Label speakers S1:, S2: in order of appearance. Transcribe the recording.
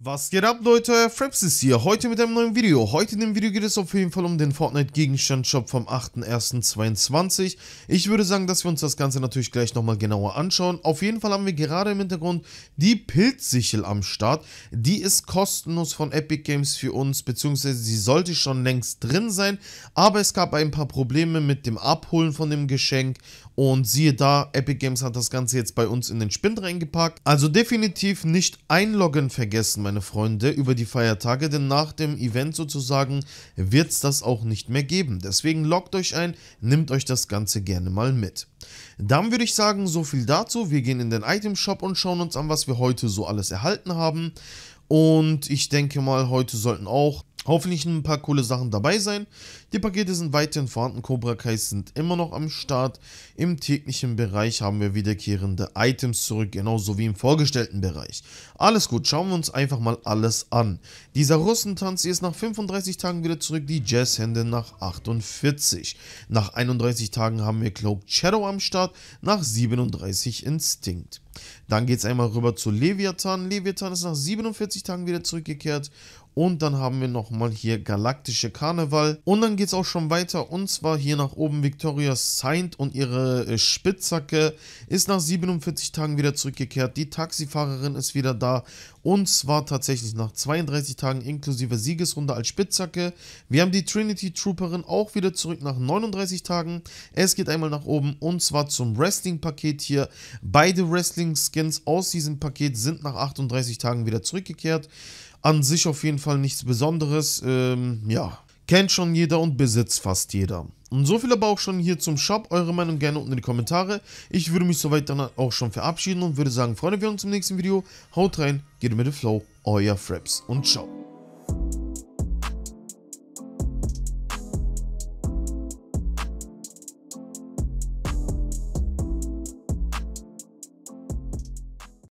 S1: Was geht ab Leute, Fraps ist hier, heute mit einem neuen Video. Heute in dem Video geht es auf jeden Fall um den Fortnite Gegenstand Shop vom 8.1.22. Ich würde sagen, dass wir uns das Ganze natürlich gleich nochmal genauer anschauen. Auf jeden Fall haben wir gerade im Hintergrund die Pilzsichel am Start. Die ist kostenlos von Epic Games für uns, beziehungsweise sie sollte schon längst drin sein. Aber es gab ein paar Probleme mit dem Abholen von dem Geschenk und siehe da, Epic Games hat das Ganze jetzt bei uns in den Spind reingepackt. Also definitiv nicht einloggen vergessen, meine Freunde, über die Feiertage, denn nach dem Event sozusagen wird es das auch nicht mehr geben. Deswegen loggt euch ein, nehmt euch das Ganze gerne mal mit. Dann würde ich sagen, so viel dazu. Wir gehen in den Item Shop und schauen uns an, was wir heute so alles erhalten haben. Und ich denke mal, heute sollten auch hoffentlich ein paar coole Sachen dabei sein. Die Pakete sind weiterhin vorhanden, Cobra Kai sind immer noch am Start. Im täglichen Bereich haben wir wiederkehrende Items zurück, genauso wie im vorgestellten Bereich. Alles gut, schauen wir uns einfach mal alles an. Dieser Russentanz ist nach 35 Tagen wieder zurück, die Jazzhände nach 48. Nach 31 Tagen haben wir Cloak Shadow am Start, nach 37 Instinct. Dann geht es einmal rüber zu Leviathan. Leviathan ist nach 47 Tagen wieder zurückgekehrt. Und dann haben wir nochmal hier Galaktische Karneval. Und dann geht es auch schon weiter. Und zwar hier nach oben Victoria Saint und ihre äh, Spitzhacke ist nach 47 Tagen wieder zurückgekehrt. Die Taxifahrerin ist wieder da. Und zwar tatsächlich nach 32 Tagen inklusive Siegesrunde als Spitzhacke. Wir haben die Trinity Trooperin auch wieder zurück nach 39 Tagen. Es geht einmal nach oben und zwar zum Wrestling-Paket hier. Beide Wrestling Lieblingsskins aus diesem Paket sind nach 38 Tagen wieder zurückgekehrt. An sich auf jeden Fall nichts Besonderes. Ähm, ja, kennt schon jeder und besitzt fast jeder. Und so viel aber auch schon hier zum Shop. Eure Meinung gerne unten in die Kommentare. Ich würde mich soweit dann auch schon verabschieden und würde sagen, Freunde, wir uns im nächsten Video. Haut rein, geht mit dem Flow, euer Fraps und ciao.